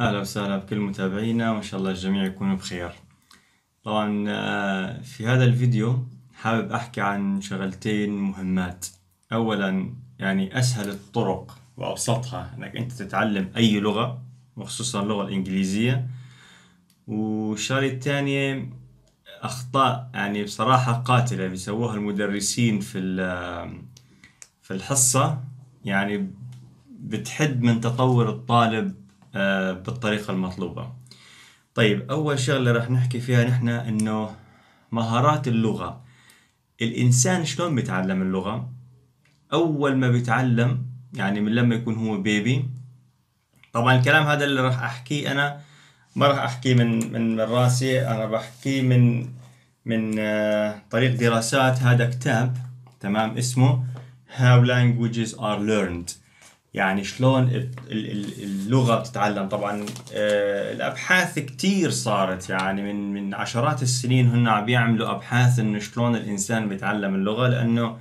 اهلا وسهلا بكل متابعينا وان شاء الله الجميع يكونوا بخير طبعا آه، في هذا الفيديو حابب احكي عن شغلتين مهمات اولا يعني اسهل الطرق وابسطها انك انت تتعلم اي لغة وخصوصا اللغة الانجليزية والشغلة الثانية اخطاء يعني بصراحة قاتلة بيسووها المدرسين في في الحصة يعني بتحد من تطور الطالب آه، بالطريقة المطلوبة طيب أول شغلة رح نحكي فيها نحن إنه مهارات اللغة الإنسان شلون بيتعلم اللغة أول ما بيتعلم يعني من لما يكون هو بيبي طبعا الكلام هذا اللي راح أحكيه أنا ما راح أحكيه من من راسي أنا بحكيه من من آه، طريق دراسات هذا كتاب تمام اسمه How Languages Are Learned يعني شلون اللغة بتتعلم طبعا آه، الأبحاث كتير صارت يعني من من عشرات السنين هن عم بيعملوا أبحاث إنه شلون الإنسان بيتعلم اللغة لأنه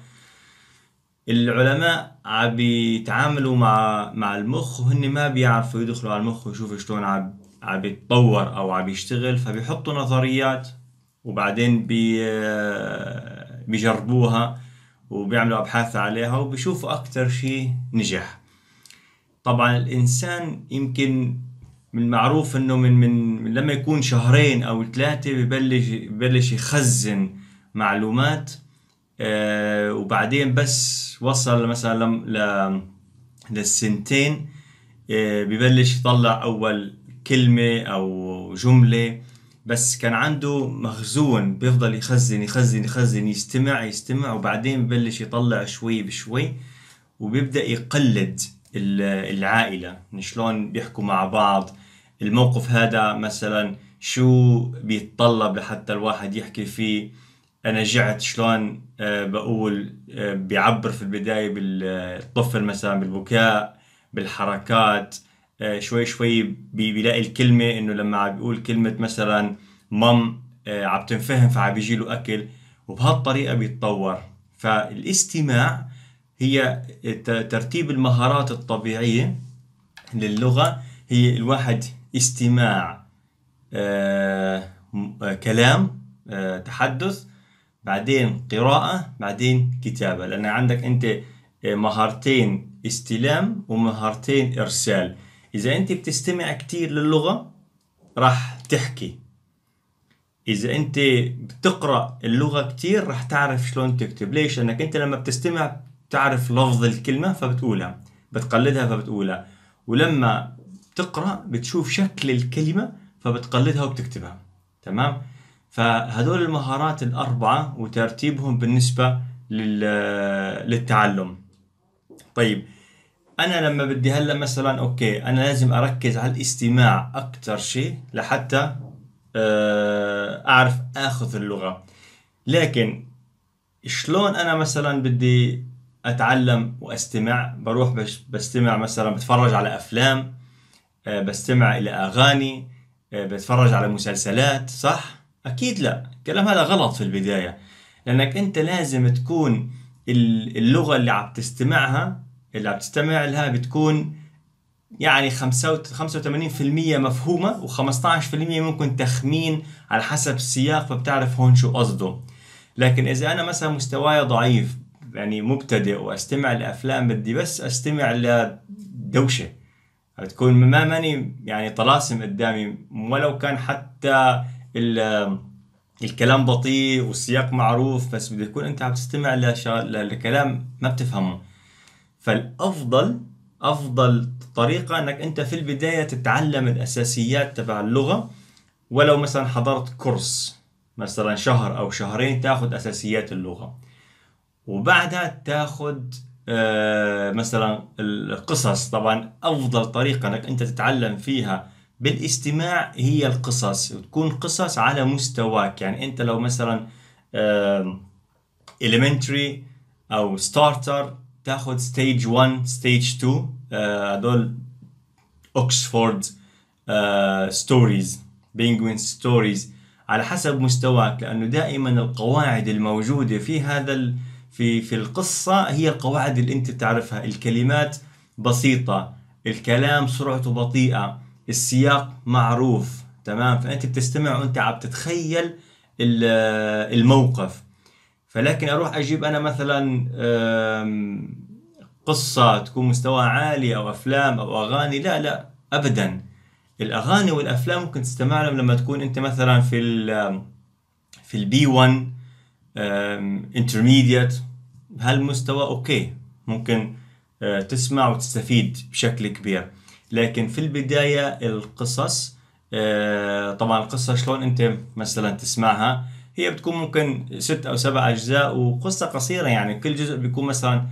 العلماء عم بيتعاملوا مع مع المخ وهن ما بيعرفوا يدخلوا على المخ ويشوفوا شلون عم عم يتطور أو عم يشتغل فبيحطوا نظريات وبعدين بي آه، بيجربوها وبيعملوا أبحاث عليها وبيشوفوا أكتر شيء نجح طبعا الانسان يمكن من المعروف انه من من لما يكون شهرين او ثلاثه ببلش ببلش يخزن معلومات آه وبعدين بس وصل مثلا ل للسنتين آه ببلش يطلع اول كلمه او جمله بس كان عنده مخزون بيفضل يخزن يخزن يخزن يستمع يستمع وبعدين ببلش يطلع شوي بشوي وبيبدا يقلد العائله شلون بيحكوا مع بعض الموقف هذا مثلا شو بيتطلب لحتى الواحد يحكي فيه انا جعت شلون آه، بقول آه، بيعبر في البدايه بالطفل مثلا بالبكاء بالحركات آه، شوي شوي بيلاقي الكلمه انه لما عم بيقول كلمه مثلا مام عم تنفهم فعم بيجي له اكل وبهالطريقه بيتطور فالاستماع هي ترتيب المهارات الطبيعية للغة هي الواحد استماع آه،, آه كلام آه تحدث بعدين قراءة بعدين كتابة لأن عندك أنت آه، مهارتين استلام ومهارتين إرسال إذا أنت بتستمع كتير للغة راح تحكي إذا أنت بتقرأ اللغة كتير راح تعرف شلون تكتب ليش؟ لأنك أنت لما بتستمع بتعرف لفظ الكلمة فبتقولها بتقلدها فبتقولها ولما تقرأ بتشوف شكل الكلمة فبتقلدها وبتكتبها تمام فهذول المهارات الأربعة وترتيبهم بالنسبة للتعلم طيب أنا لما بدي هلا مثلا أوكي أنا لازم أركز على الاستماع أكثر شيء لحتى آه، أعرف آخذ اللغة لكن شلون أنا مثلا بدي اتعلم واستمع بروح بستمع مثلا بتفرج على افلام آه، بستمع الى اغاني آه، بتفرج على مسلسلات صح اكيد لا الكلام هذا غلط في البدايه لانك انت لازم تكون اللغه اللي عم تستمعها اللي عم تستمع لها بتكون يعني 85% مفهومه و15% ممكن تخمين على حسب السياق فبتعرف هون شو قصده لكن اذا انا مثلا مستواي ضعيف يعني مبتدئ واستمع لافلام بدي بس استمع لدوشه تكون ما ماني يعني طلاسم قدامي ولو كان حتى الكلام بطيء والسياق معروف بس بده يكون انت عم تستمع لكلام ما بتفهمه فالافضل افضل طريقه انك انت في البدايه تتعلم الاساسيات تبع اللغه ولو مثلا حضرت كورس مثلا شهر او شهرين تاخذ اساسيات اللغه وبعدها تاخد آه، مثلا القصص طبعا افضل طريقه انك انت تتعلم فيها بالاستماع هي القصص وتكون قصص على مستواك يعني انت لو مثلا elementary او ستارتر تاخد ستيج 1 ستيج 2 هذول اوكسفورد ستوريز بينجوين ستوريز على حسب مستواك لانه دائما القواعد الموجوده في هذا في في القصة هي القواعد اللي أنت بتعرفها الكلمات بسيطة الكلام سرعته بطيئة السياق معروف تمام فأنت بتستمع وأنت عم تتخيل الموقف فلكن أروح أجيب أنا مثلا قصة تكون مستوى عالي أو أفلام أو أغاني لا لا أبدا الأغاني والأفلام ممكن تستمع لهم لما تكون أنت مثلا في في البي 1 انترميديت بهالمستوى اوكي ممكن آه، تسمع وتستفيد بشكل كبير لكن في البداية القصص آه، طبعا القصة شلون انت مثلا تسمعها هي بتكون ممكن ست او سبع اجزاء وقصة قصيرة يعني كل جزء بيكون مثلا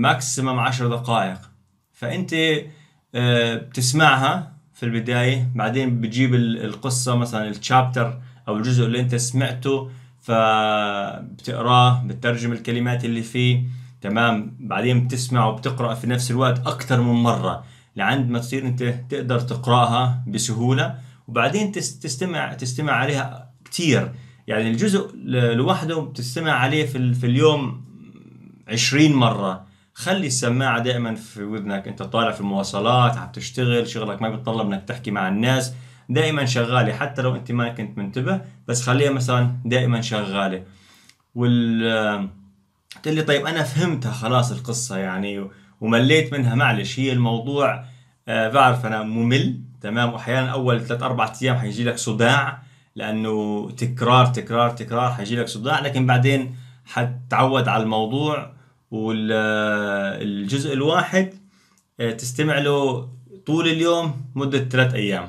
ماكسيمم عشر دقائق فانت آه، بتسمعها في البداية بعدين بتجيب القصة مثلا الشابتر او الجزء اللي انت سمعته فبتقراه بترجم الكلمات اللي فيه تمام بعدين بتسمع وبتقرا في نفس الوقت اكثر من مره لعند ما تصير انت تقدر تقراها بسهوله وبعدين تستمع تستمع عليها كثير يعني الجزء لوحده بتستمع عليه في, في اليوم 20 مره خلي السماعه دائما في ودنك انت طالع في المواصلات عم تشتغل شغلك ما بيتطلب انك تحكي مع الناس دائما شغاله حتى لو انت ما كنت منتبه بس خليها مثلا دائما شغاله وال قلت لي طيب انا فهمتها خلاص القصه يعني ومليت منها معلش هي الموضوع آه بعرف انا ممل تمام واحيانا اول ثلاث اربع ايام حيجي لك صداع لانه تكرار تكرار تكرار حيجي لك صداع لكن بعدين حتتعود على الموضوع والجزء الواحد آه، تستمع له طول اليوم مدة ثلاث أيام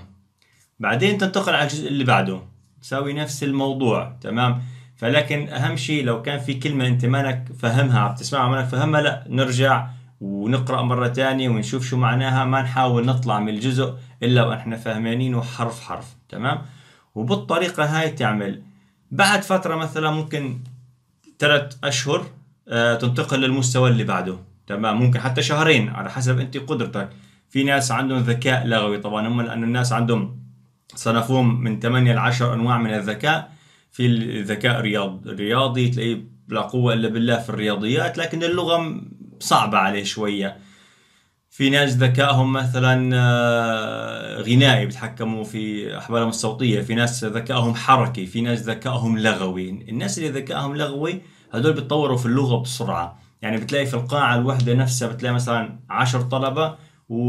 بعدين تنتقل على الجزء اللي بعده تساوي نفس الموضوع تمام فلكن اهم شيء لو كان في كلمه انت مانك فاهمها عم تسمعها مانك فاهمها لا نرجع ونقرا مره ثانيه ونشوف شو معناها ما نحاول نطلع من الجزء الا واحنا فهمانينه حرف حرف تمام وبالطريقه هاي تعمل بعد فتره مثلا ممكن ثلاث اشهر آه، تنتقل للمستوى اللي بعده تمام ممكن حتى شهرين على حسب انت قدرتك في ناس عندهم ذكاء لغوي طبعا هم لانه الناس عندهم صنفوهم من 8 ل 10 انواع من الذكاء في الذكاء الرياض الرياضي تلاقيه لا قوة إلا بالله في الرياضيات لكن اللغة صعبة عليه شوية في ناس ذكائهم مثلا آه، غنائي بيتحكموا في أحبالهم الصوتية في ناس ذكائهم حركي في ناس ذكائهم لغوي الناس اللي ذكائهم لغوي هدول بيتطوروا في اللغة بسرعة يعني بتلاقي في القاعة الواحدة نفسها بتلاقي مثلا عشر طلبة و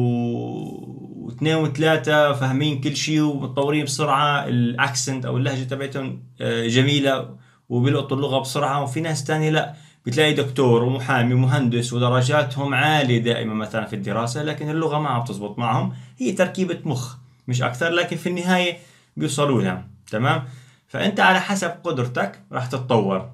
واثنين وثلاثة فاهمين كل شيء ومتطورين بسرعة الاكسنت او اللهجة تبعتهم آه، جميلة وبيلقطوا اللغة بسرعة وفي ناس تانية لا بتلاقي دكتور ومحامي ومهندس ودرجاتهم عالية دائما مثلا في الدراسة لكن اللغة ما عم تزبط معهم هي تركيبة مخ مش أكثر لكن في النهاية بيوصلوا لها تمام فأنت على حسب قدرتك راح تتطور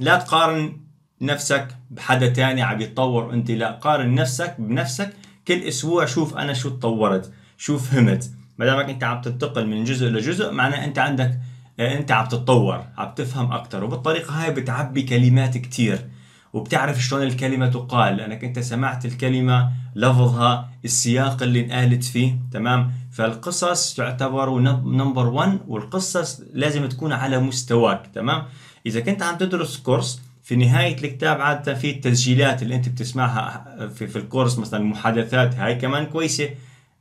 لا تقارن نفسك بحدا تاني عم يتطور انت لا قارن نفسك بنفسك كل اسبوع شوف انا شو تطورت شو فهمت ما دامك انت عم تنتقل من جزء لجزء معناه انت عندك آه، انت عم تتطور عم تفهم اكثر وبالطريقه هاي بتعبي كلمات كثير وبتعرف شلون الكلمة تقال لأنك أنت سمعت الكلمة لفظها السياق اللي انقالت فيه تمام فالقصص تعتبر نمبر 1 والقصص لازم تكون على مستواك تمام إذا كنت عم تدرس كورس في نهاية الكتاب عادة في التسجيلات اللي أنت بتسمعها آه، في, في الكورس مثلا المحادثات هاي كمان كويسة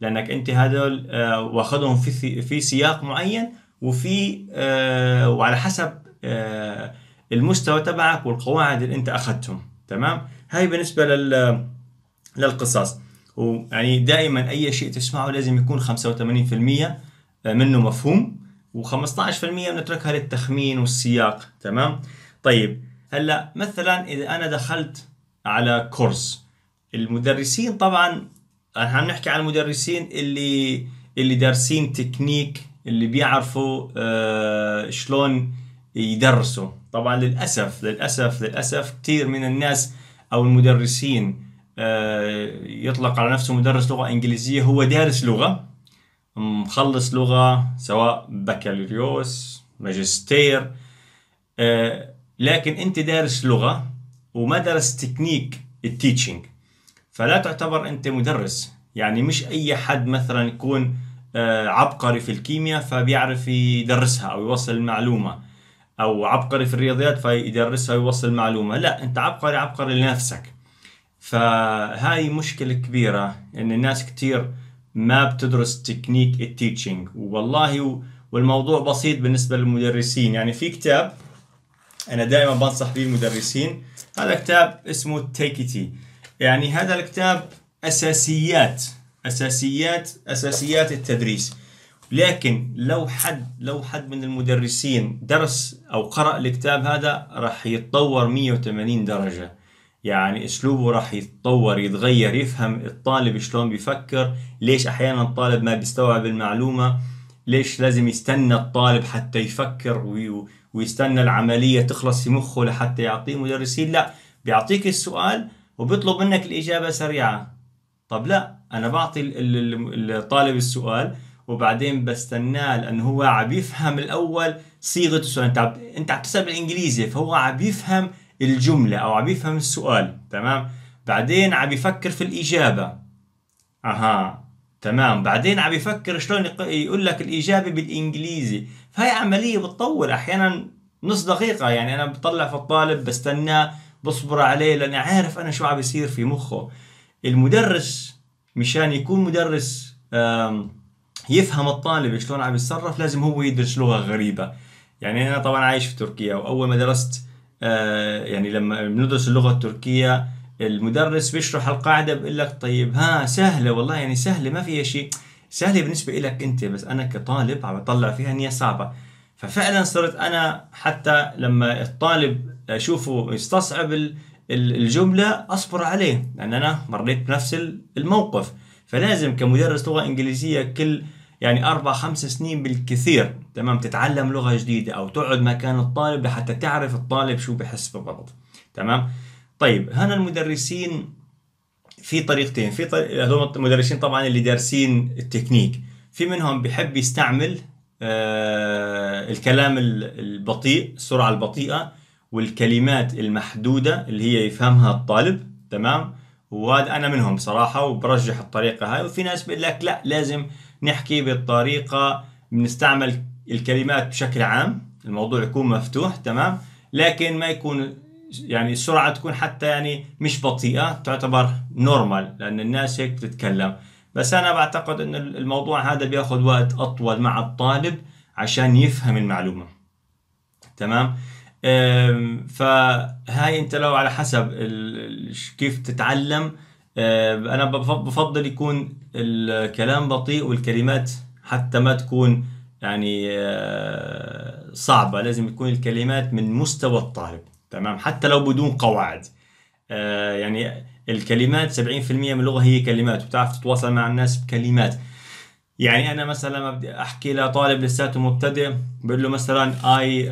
لأنك أنت هذول آه، واخذهم في في سياق معين وفي آه، وعلى حسب المستوى تبعك والقواعد اللي أنت أخذتهم تمام هاي بالنسبة لل للقصص ويعني دائما أي شيء تسمعه لازم يكون 85% منه مفهوم و15% بنتركها للتخمين والسياق تمام طيب هلا مثلا اذا انا دخلت على كورس المدرسين طبعا احنا عم نحكي عن المدرسين اللي اللي دارسين تكنيك اللي بيعرفوا آه، شلون يدرسوا طبعا للاسف للاسف للاسف كثير من الناس او المدرسين آه، يطلق على نفسه مدرس لغه انجليزيه هو دارس لغه مخلص لغه سواء بكالوريوس ماجستير آه لكن انت دارس لغه وما درس تكنيك التيتشنج فلا تعتبر انت مدرس يعني مش اي حد مثلا يكون آه، عبقري في الكيمياء فبيعرف يدرسها او يوصل المعلومه او عبقري في الرياضيات فيدرسها ويوصل المعلومه لا انت عبقري عبقري لنفسك فهاي مشكله كبيره ان الناس كتير ما بتدرس تكنيك التيتشنج والله والموضوع بسيط بالنسبه للمدرسين يعني في كتاب انا دائما بنصح به المدرسين هذا كتاب اسمه تيكيتي يعني هذا الكتاب اساسيات اساسيات اساسيات التدريس لكن لو حد لو حد من المدرسين درس او قرأ الكتاب هذا راح يتطور 180 درجة يعني اسلوبه راح يتطور يتغير يفهم الطالب شلون بيفكر ليش احيانا الطالب ما بيستوعب المعلومة ليش لازم يستنى الطالب حتى يفكر ويستنى العملية تخلص في مخه لحتى يعطيه مدرسين لا بيعطيك السؤال وبيطلب منك الإجابة سريعة طب لا أنا بعطي الطالب السؤال وبعدين بستناه لأنه هو عم يفهم الأول صيغة السؤال أنت عب... أنت عم تسأل بالإنجليزي فهو عم يفهم الجملة أو عم يفهم السؤال تمام بعدين عم يفكر في الإجابة أها تمام بعدين عم يفكر شلون يقول لك الاجابه بالانجليزي فهي عمليه بتطول احيانا نص دقيقه يعني انا بطلع في الطالب بستناه بصبر عليه لاني عارف انا شو عم بيصير في مخه المدرس مشان يكون مدرس يفهم الطالب شلون عم يتصرف لازم هو يدرس لغه غريبه يعني انا طبعا عايش في تركيا واول ما درست آه، يعني لما بندرس اللغه التركيه المدرس بيشرح القاعده بيقول لك طيب ها سهله والله يعني سهله ما فيها شيء سهله بالنسبه لك انت بس انا كطالب عم بطلع فيها ان هي صعبه ففعلا صرت انا حتى لما الطالب اشوفه يستصعب الجمله اصبر عليه لان انا مريت بنفس الموقف فلازم كمدرس لغه انجليزيه كل يعني اربع خمس سنين بالكثير تمام تتعلم لغه جديده او تقعد مكان الطالب لحتى تعرف الطالب شو بحس بالضبط تمام طيب هنا المدرسين في طريقتين في طريق هذول المدرسين طبعا اللي دارسين التكنيك في منهم بحب يستعمل آه الكلام البطيء السرعة البطيئة والكلمات المحدودة اللي هي يفهمها الطالب تمام وهذا أنا منهم صراحة وبرجح الطريقة هاي وفي ناس بيقول لك لا لازم نحكي بالطريقة بنستعمل الكلمات بشكل عام الموضوع يكون مفتوح تمام لكن ما يكون يعني السرعه تكون حتى يعني مش بطيئه تعتبر نورمال لان الناس هيك بتتكلم بس انا بعتقد انه الموضوع هذا بياخذ وقت اطول مع الطالب عشان يفهم المعلومه تمام فهاي انت لو على حسب كيف تتعلم انا بفضل يكون الكلام بطيء والكلمات حتى ما تكون يعني آه، صعبه لازم تكون الكلمات من مستوى الطالب تمام حتى لو بدون قواعد آه يعني الكلمات 70% من اللغه هي كلمات وبتعرف تتواصل مع الناس بكلمات يعني انا مثلا لما بدي احكي لطالب لساته مبتدئ بقول له مثلا اي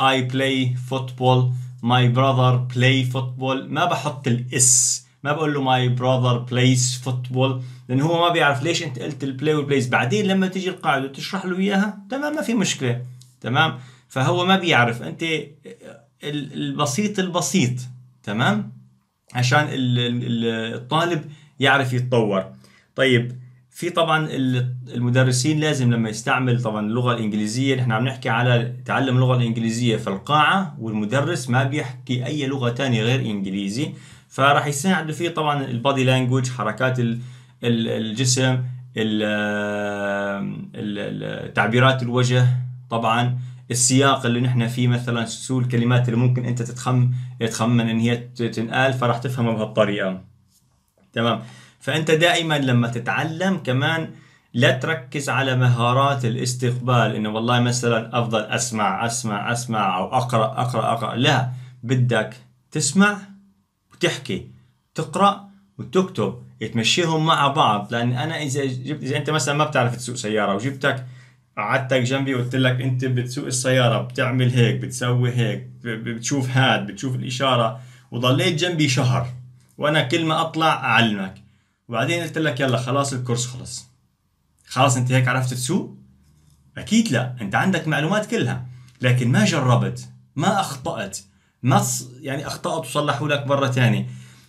اي بلاي فوتبول ماي براذر بلاي فوتبول ما بحط الاس ما بقول له ماي براذر بلايز فوتبول لانه هو ما بيعرف ليش انت قلت البلاي والبلايز بعدين لما تيجي القاعده وتشرح له اياها تمام ما في مشكله تمام فهو ما بيعرف انت البسيط البسيط تمام عشان الطالب يعرف يتطور طيب في طبعا المدرسين لازم لما يستعمل طبعا اللغه الانجليزيه نحن عم نحكي على تعلم اللغه الانجليزيه في القاعه والمدرس ما بيحكي اي لغه تانية غير انجليزي فراح يساعد فيه طبعا البادي لانجوج حركات الجسم تعبيرات الوجه طبعا السياق اللي نحن فيه مثلا شو الكلمات اللي ممكن انت تتخم تخمن ان هي تنقال فراح تفهمها بهالطريقه تمام فانت دائما لما تتعلم كمان لا تركز على مهارات الاستقبال انه والله مثلا افضل اسمع اسمع اسمع او اقرا اقرا اقرا لا بدك تسمع وتحكي تقرا وتكتب تمشيهم مع بعض لان انا اذا جبت اذا انت مثلا ما بتعرف تسوق سياره وجبتك قعدتك جنبي وقلت لك انت بتسوق السياره بتعمل هيك بتسوي هيك بتشوف هاد بتشوف الاشاره وضليت جنبي شهر وانا كل ما اطلع اعلمك وبعدين قلت لك يلا خلاص الكورس خلص خلاص انت هيك عرفت تسوق اكيد لا انت عندك معلومات كلها لكن ما جربت ما اخطات ما يعني اخطات وصلحوا لك مره ثانيه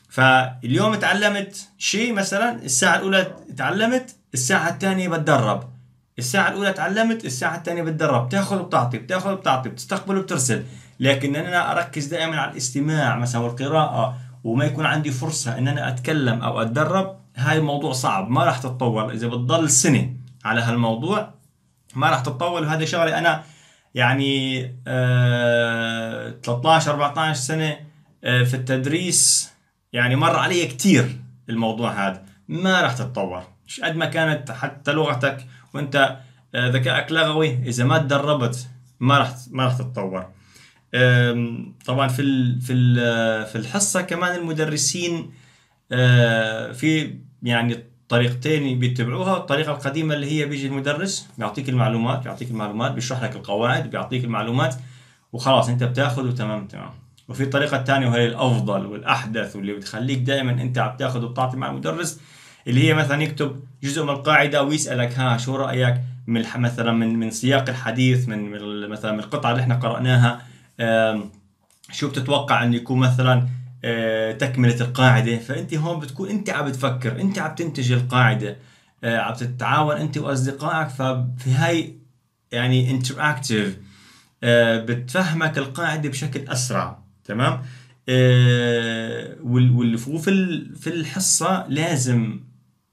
فاليوم تعلمت شيء مثلا الساعه الاولى تعلمت الساعه الثانيه بتدرب الساعة الأولى تعلمت الساعة الثانية بتدرب بتاخذ وبتعطي بتاخذ وبتعطي بتستقبل وبترسل لكن أنا أركز دائما على الاستماع مثلا والقراءة وما يكون عندي فرصة إن أنا أتكلم أو أتدرب هاي موضوع صعب ما راح تتطور إذا بتضل سنة على هالموضوع ما راح تتطور وهذا شغلة أنا يعني آه 13 14 سنة آه في التدريس يعني مر علي كتير الموضوع هذا ما راح تتطور قد ما كانت حتى لغتك وانت آه، ذكائك لغوي اذا ما تدربت ما راح ما راح تتطور طبعا في في آه، في الحصه كمان المدرسين آه، في يعني طريقتين بيتبعوها الطريقه القديمه اللي هي بيجي المدرس بيعطيك المعلومات بيعطيك المعلومات بيشرح لك القواعد بيعطيك المعلومات وخلاص انت بتاخذ وتمام تمام وفي الطريقه الثانيه وهي الافضل والاحدث واللي بتخليك دائما انت عم تاخذ وبتعطي مع المدرس اللي هي مثلا يكتب جزء من القاعده ويسالك ها شو رايك من مثلا من من سياق الحديث من مثلا من القطعه اللي احنا قراناها شو بتتوقع انه يكون مثلا آه، تكمله القاعده فانت هون بتكون انت عم بتفكر انت عم تنتج القاعده آه، عم تتعاون انت واصدقائك ففي هاي يعني انتراكتيف آه، بتفهمك القاعده بشكل اسرع تمام وفي في الحصه لازم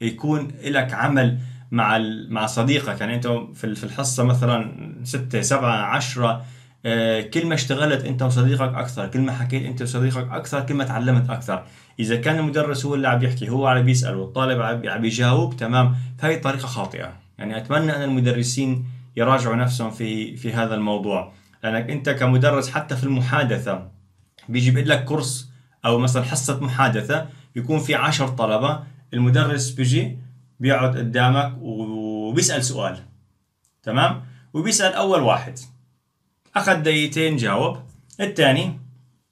يكون لك عمل مع مع صديقك يعني انت في الحصه مثلا 6 7 10 كل ما اشتغلت انت وصديقك اكثر كل ما حكيت انت وصديقك اكثر كل ما تعلمت اكثر اذا كان المدرس هو اللي عم يحكي هو عم بيسال والطالب عم يجاوب تمام فهي طريقه خاطئه يعني اتمنى ان المدرسين يراجعوا نفسهم في في هذا الموضوع لانك انت كمدرس حتى في المحادثه بيجي بيقول لك كورس او مثلا حصه محادثه بيكون في 10 طلبه المدرس بيجي بيقعد قدامك وبيسأل سؤال تمام وبيسأل أول واحد أخذ دقيقتين جاوب الثاني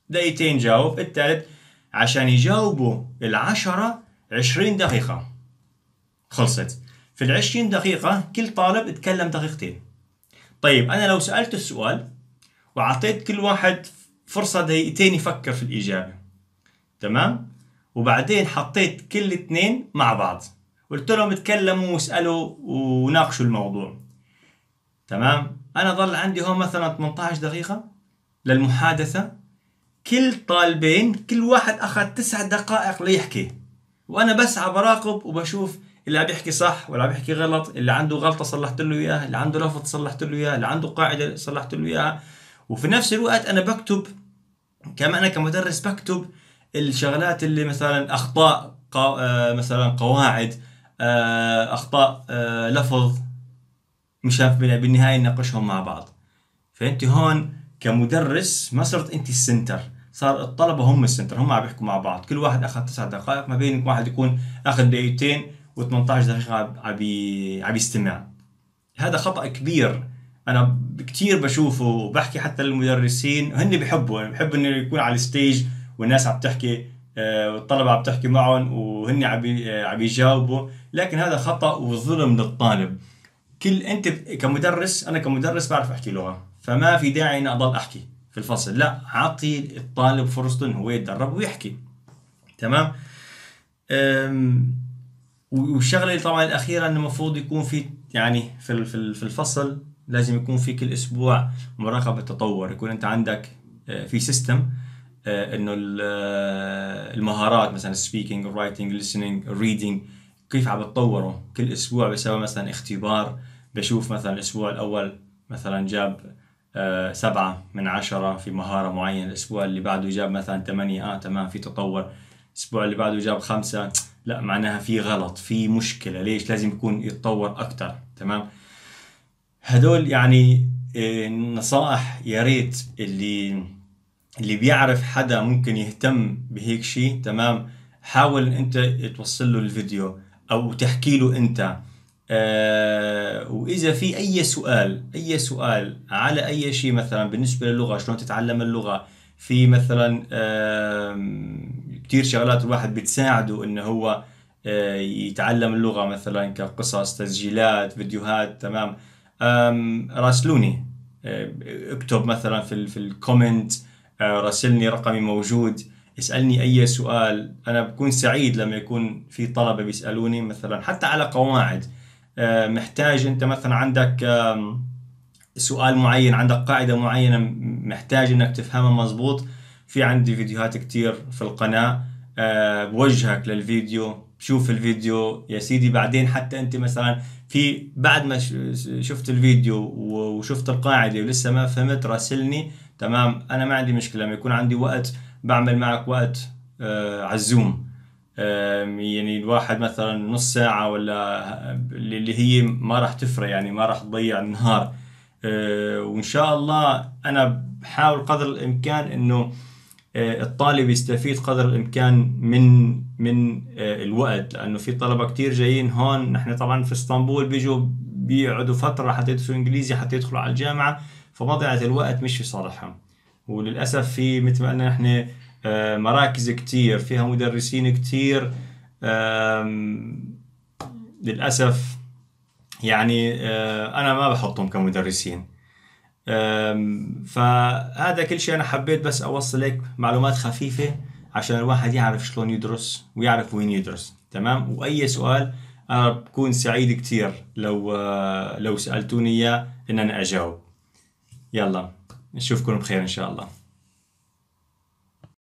دقيقتين جاوب الثالث عشان يجاوبوا العشرة عشرين دقيقة خلصت في العشرين دقيقة كل طالب اتكلم دقيقتين طيب أنا لو سألت السؤال وعطيت كل واحد فرصة دقيقتين يفكر في الإجابة تمام وبعدين حطيت كل اثنين مع بعض قلت لهم اتكلموا واسألوا وناقشوا الموضوع تمام أنا ضل عندي هون مثلا 18 دقيقة للمحادثة كل طالبين كل واحد أخذ تسع دقائق ليحكي وأنا بسعى براقب وبشوف اللي عم بيحكي صح واللي عم بيحكي غلط اللي عنده غلطة صلحت له إياها اللي عنده لفظ صلحت له إياها اللي عنده قاعدة صلحت له إياها وفي نفس الوقت أنا بكتب كما أنا كمدرس بكتب الشغلات اللي مثلا اخطاء قو... آه، مثلا قواعد آه، اخطاء آه، لفظ مش بالنهايه نناقشهم مع بعض فانت هون كمدرس ما صرت انت السنتر صار الطلبه هم السنتر هم عم يحكوا مع بعض كل واحد اخذ تسع دقائق ما بين واحد يكون اخذ دقيقتين و18 دقيقه عم عم يستمع هذا خطا كبير انا كثير بشوفه وبحكي حتى للمدرسين هن بحبوا يعني بحب انه يكون على الستيج والناس عم تحكي آه، والطلبه عم تحكي معهم وهن عم آه، عم يجاوبوا لكن هذا خطا وظلم للطالب كل انت كمدرس انا كمدرس بعرف احكي لغه فما في داعي اني اضل احكي في الفصل لا اعطي الطالب فرصته انه هو يتدرب ويحكي تمام والشغله طبعا الاخيره انه المفروض يكون في يعني في في الفصل لازم يكون في كل اسبوع مراقبه تطور يكون انت عندك آه، في سيستم آه، انه آه، المهارات مثلا السبيكينج الرايتنج listening الريدنج كيف عم بتطوروا كل اسبوع بسوي مثلا اختبار بشوف مثلا الاسبوع الاول مثلا جاب آه، سبعة من عشرة في مهارة معينة الأسبوع اللي بعده جاب مثلا ثمانية آه تمام في تطور الأسبوع اللي بعده جاب خمسة لا معناها في غلط في مشكلة ليش لازم يكون يتطور أكثر تمام هدول يعني نصائح يا ريت اللي اللي بيعرف حدا ممكن يهتم بهيك شيء تمام حاول انت توصل له الفيديو او تحكي له انت أه واذا في اي سؤال اي سؤال على اي شيء مثلا بالنسبه للغه شلون تتعلم اللغه في مثلا أه كثير شغلات الواحد بتساعده انه هو أه يتعلم اللغه مثلا كقصص تسجيلات فيديوهات تمام راسلوني آه، اكتب مثلا في الكومنت في الكومنت آه، راسلني رقمي موجود اسألني أي سؤال أنا بكون سعيد لما يكون في طلبة بيسألوني مثلا حتى على قواعد آه، محتاج أنت مثلا عندك سؤال معين عندك قاعدة معينة محتاج أنك تفهمها مظبوط في عندي فيديوهات كتير في القناة آه، بوجهك للفيديو شوف الفيديو يا سيدي بعدين حتى انت مثلا في بعد ما شفت الفيديو وشفت القاعده ولسه ما فهمت راسلني تمام انا ما عندي مشكله لما يكون عندي وقت بعمل معك وقت آه على الزوم آه يعني الواحد مثلا نص ساعه ولا آه، اللي هي ما راح تفرق يعني ما راح تضيع النهار آه وان شاء الله انا بحاول قدر الامكان انه آه، الطالب يستفيد قدر الامكان من من آه، الوقت لانه في طلبه كتير جايين هون نحن طبعا في اسطنبول بيجوا بيقعدوا فتره حتى يدرسوا انجليزي حتى يدخلوا على الجامعه فمضيعة الوقت مش في صالحهم وللأسف في مثل ما قلنا نحن آه، مراكز كتير فيها مدرسين كتير للأسف يعني آه، أنا ما بحطهم كمدرسين فهذا كل شيء أنا حبيت بس أوصلك معلومات خفيفة عشان الواحد يعرف شلون يدرس ويعرف وين يدرس تمام وأي سؤال أنا بكون سعيد كتير لو آه، لو سألتوني إياه إن أنا أجاوب يلا نشوفكم بخير إن شاء الله